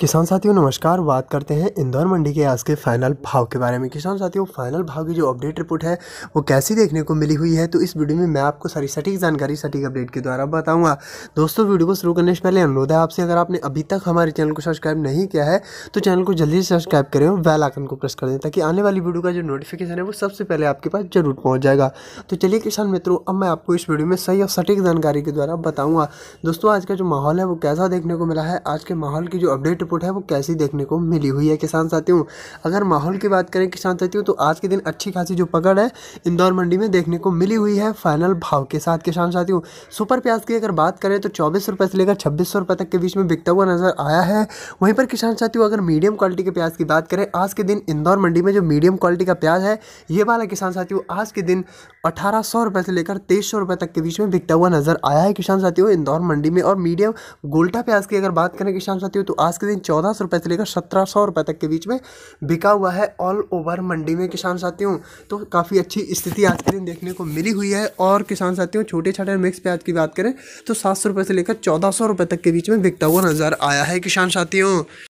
किसान साथियों नमस्कार बात करते हैं इंदौर मंडी के आज के फाइनल भाव के बारे में किसान साथियों फाइनल भाव की जो अपडेट रिपोर्ट है वो कैसी देखने को मिली हुई है तो इस वीडियो में मैं आपको सारी सटीक जानकारी सटीक अपडेट के द्वारा बताऊंगा दोस्तों वीडियो को शुरू करने से पहले अनुरोध है आपसे अगर आपने अभी तक हमारे चैनल को सब्सक्राइब नहीं किया है तो चैनल को जल्दी से सब्सक्राइब करें और बेल आइकन को प्रेस कर दें ताकि आने वाली वीडियो का जो नोटिफिकेशन है वो सबसे पहले आपके पास जरूर पहुँच जाएगा तो चलिए किसान मित्रों अब मैं आपको इस वीडियो में सही और सटीक जानकारी के द्वारा बताऊँगा दोस्तों आज का जो माहौल है वो कैसा देखने को मिला है आज के माहौल की जो अपडेट रिपोर्ट है वो कैसी देखने को मिली हुई है किसान साथियों अगर माहौल की बात करें किसान साथियों तो आज के दिन अच्छी खासी जो पकड़ है इंदौर मंडी में देखने को मिली हुई है फाइनल भाव के साथ किसान साथियों सुपर प्याज की अगर बात करें तो चौबीस रुपये से लेकर छब्बीस सौ तक के बीच में बिकता हुआ नजर आया है वहीं पर किसान साथियों अगर मीडियम क्वालिटी के प्याज की बात करें आज के दिन इंदौर मंडी में जो मीडियम क्वालिटी का प्याज है ये वाला किसान साथियों आज के दिन अठारह सौ रुपये से लेकर तेईस सौ रुपये तक के बीच में बिकता हुआ नजर आया है किसान साथियों इंदौर मंडी में और मीडियम गोल्टा प्याज की अगर बात करें किसान साथियों तो आज के दिन कहीं चौदह सौ रुपये से लेकर सत्रह सौ रुपये तक के बीच में बिका हुआ है ऑल ओवर मंडी में किसान साथियों तो काफ़ी अच्छी स्थिति आज के दिन देखने को मिली हुई है और किसान साथियों छोटे छोटे मिक्स प्याज की बात करें तो सात सौ रुपये से लेकर चौदह सौ रुपये तक के बीच में बिकता हुआ नज़र आया है किसान साथियों